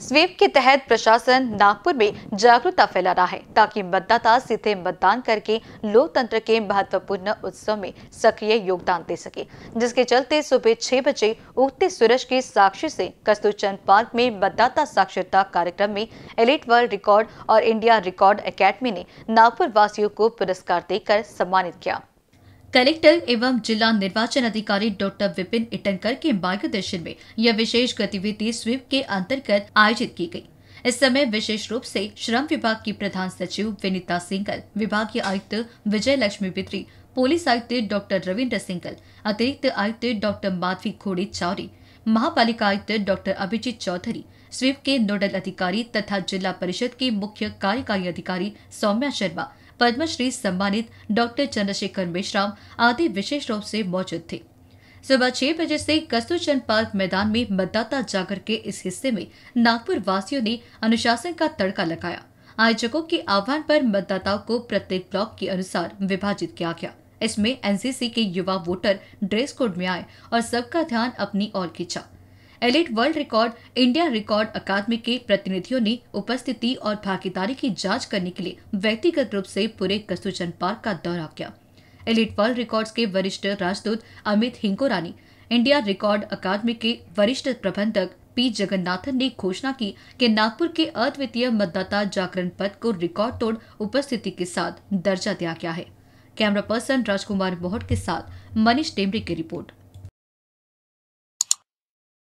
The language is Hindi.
स्वीप के तहत प्रशासन नागपुर में जागरूकता फैला रहा है ताकि मतदाता सीधे मतदान करके लोकतंत्र के महत्वपूर्ण उत्सव में सक्रिय योगदान दे सके जिसके चलते सुबह छह बजे उगते सूरज के साक्षी से कस्तूरचंद पार्क में मतदाता साक्षरता कार्यक्रम में एलिट वर्ल्ड रिकॉर्ड और इंडिया रिकॉर्ड अकेडमी ने नागपुर वासियों को पुरस्कार देकर सम्मानित किया कलेक्टर एवं जिला निर्वाचन अधिकारी डॉक्टर विपिन इटनकर के मार्गदर्शन में यह विशेष गतिविधि स्वीप के अंतर्गत आयोजित की गई इस समय विशेष रूप से श्रम विभाग की प्रधान सचिव विनीता सिंगल विभागीय आयुक्त विजय लक्ष्मी बित्री पुलिस आयुक्त डॉक्टर रविन्द्र सिंगल अतिरिक्त आयुक्त डॉक्टर माधवी खोड़े चौरी महापालिका आयुक्त डॉक्टर अभिजीत चौधरी स्वीप के नोडल अधिकारी तथा जिला परिषद के मुख्य कार्यकारी अधिकारी सौम्या शर्मा पद्मश्री सम्मानित डॉक्टर चंद्रशेखर मिश्राम आदि विशेष रूप से मौजूद थे सुबह छह बजे से कस्तूरचंद पार्क मैदान में मतदाता जागर के इस हिस्से में नागपुर वासियों ने अनुशासन का तड़का लगाया आयोजकों के आह्वान पर मतदाताओं को प्रत्येक ब्लॉक के अनुसार विभाजित किया गया इसमें एनसीसी के युवा वोटर ड्रेस कोड में आए और सबका ध्यान अपनी ओर खींचा elite world record India record अकादमी के प्रतिनिधियों ने उपस्थिति और भागीदारी की जांच करने के लिए व्यक्तिगत रूप से पूरे कस्तूरचंद पार्क का दौरा किया एलिट वर्ल्ड रिकॉर्ड्स के वरिष्ठ राजदूत अमित हिंगोरानी इंडिया रिकॉर्ड अकादमी के वरिष्ठ प्रबंधक पी जगन्नाथन ने घोषणा की कि नागपुर के अद्वितीय मतदाता जागरण पद को रिकॉर्ड तोड़ उपस्थिति के साथ दर्जा दिया गया है कैमरा पर्सन राजकुमार मोहट के साथ मनीष टेमरी की रिपोर्ट